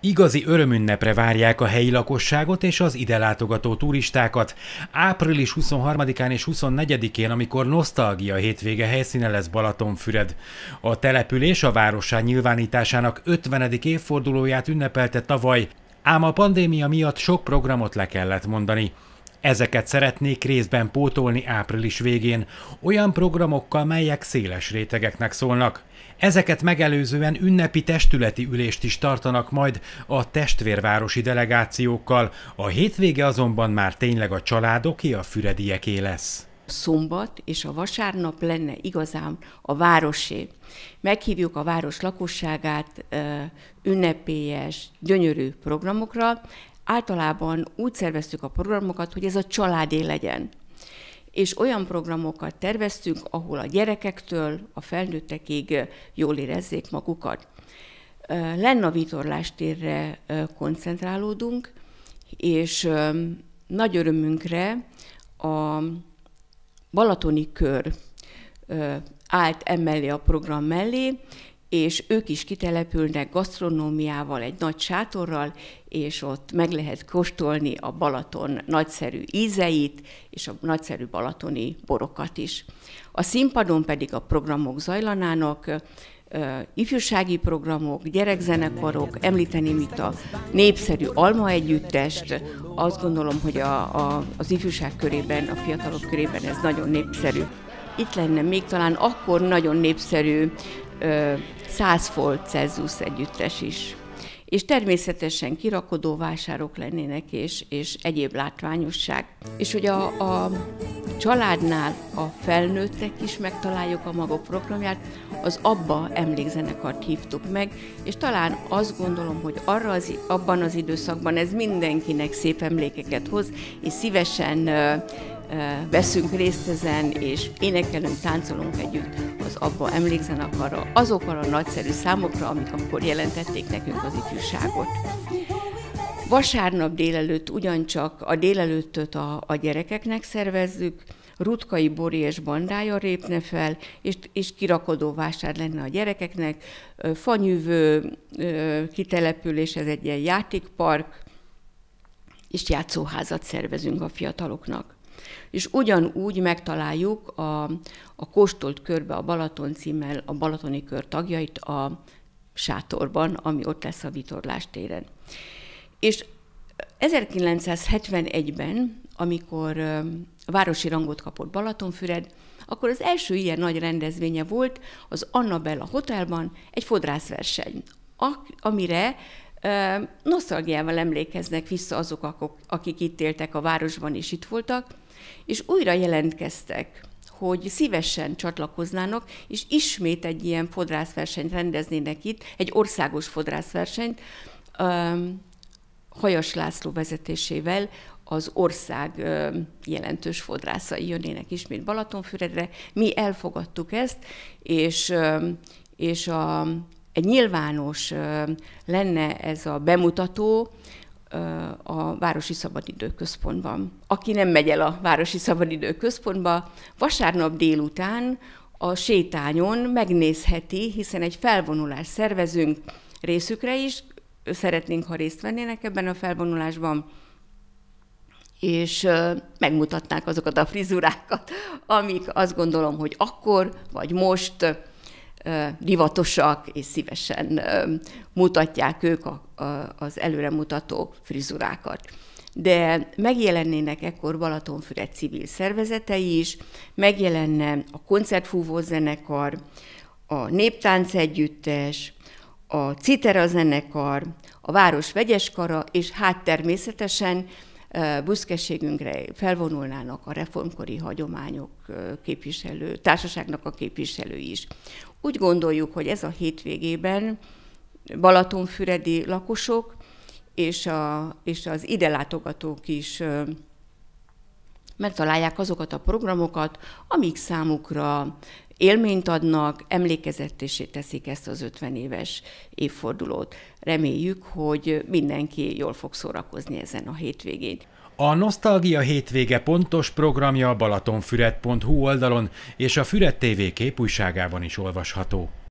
Igazi örömünnepre várják a helyi lakosságot és az ide látogató turistákat. Április 23-án és 24-én, amikor nosztalgia hétvége helyszíne lesz Balatonfüred. A település a városá nyilvánításának 50. évfordulóját ünnepelte tavaly, ám a pandémia miatt sok programot le kellett mondani. Ezeket szeretnék részben pótolni április végén, olyan programokkal, melyek széles rétegeknek szólnak. Ezeket megelőzően ünnepi testületi ülést is tartanak majd a testvérvárosi delegációkkal, a hétvége azonban már tényleg a családoké, a füredieké lesz szombat és a vasárnap lenne igazán a városé. Meghívjuk a város lakosságát ünnepélyes, gyönyörű programokra, általában úgy szerveztük a programokat, hogy ez a családé legyen. És olyan programokat terveztünk, ahol a gyerekektől a felnőttekig jól érezzék magukat. Lenn a vitorlástérre koncentrálódunk, és nagy örömünkre a Balatoni kör állt emellé a program mellé, és ők is kitelepülnek gasztronómiával, egy nagy sátorral, és ott meg lehet kóstolni a Balaton nagyszerű ízeit, és a nagyszerű balatoni borokat is. A színpadon pedig a programok zajlanának, ifjúsági programok, gyerekzenekarok, említeném itt a népszerű Alma Együttest, azt gondolom, hogy a, a, az ifjúság körében, a fiatalok körében ez nagyon népszerű. Itt lenne még talán akkor nagyon népszerű 100 volt Celsius együttes is. És természetesen kirakodó vásárok lennének, és, és egyéb látványosság. És hogy a, a családnál a felnőttek is megtaláljuk a maga programját, az abba emlékzenekart hívtuk meg, és talán azt gondolom, hogy arra az, abban az időszakban ez mindenkinek szép emlékeket hoz, és szívesen ö, ö, veszünk részt ezen, és énekelünk, táncolunk együtt abba emlékszenek arra, azokra a nagyszerű számokra, amik akkor jelentették nekünk az ifjúságot. Vasárnap délelőtt ugyancsak a délelőttöt a, a gyerekeknek szervezzük, Rutkai Bori és bandája répne fel, és, és kirakodó vásár lenne a gyerekeknek, fanyűvő kitelepülés, ez egy ilyen játékpark, és játszóházat szervezünk a fiataloknak. És ugyanúgy megtaláljuk a, a Kóstolt körbe a Balaton címmel a Balatoni kör tagjait a sátorban, ami ott lesz a vitorlás téren. És 1971-ben, amikor városi rangot kapott Balatonfüred, akkor az első ilyen nagy rendezvénye volt az Annabella Hotelban egy fodrászverseny, amire nosztalgiával emlékeznek vissza azok, akik itt éltek a városban és itt voltak, és újra jelentkeztek, hogy szívesen csatlakoznának, és ismét egy ilyen fodrászversenyt rendeznének itt, egy országos fodrászversenyt, Hajas László vezetésével az ország jelentős fodrászai jönnének ismét Balatonfüredre. Mi elfogadtuk ezt, és, és a egy nyilvános lenne ez a bemutató, a Városi Szabadidőközpontban. Aki nem megy el a Városi Szabadidőközpontba, vasárnap délután a sétányon megnézheti, hiszen egy felvonulást szervezünk részükre is, szeretnénk, ha részt vennének ebben a felvonulásban, és megmutatnák azokat a frizurákat, amik azt gondolom, hogy akkor vagy most divatosak, és szívesen mutatják ők a, a, az előremutató frizurákat. De megjelennének ekkor Balatonfüred civil szervezetei is, megjelenne a koncertfúvó zenekar, a néptánc együttes, a citera zenekar, a város vegyeskara, és hát természetesen büszkeségünkre felvonulnának a reformkori hagyományok képviselő, társaságnak a képviselői is. Úgy gondoljuk, hogy ez a hétvégében Balatonfüredi lakosok és, a, és az ide látogatók is megtalálják azokat a programokat, amik számukra élményt adnak, emlékezetésé teszik ezt az 50 éves évfordulót. Reméljük, hogy mindenki jól fog szórakozni ezen a hétvégén. A Nosztalgia hétvége pontos programja a balatonfüred.hu oldalon és a Füred TV képújságában is olvasható.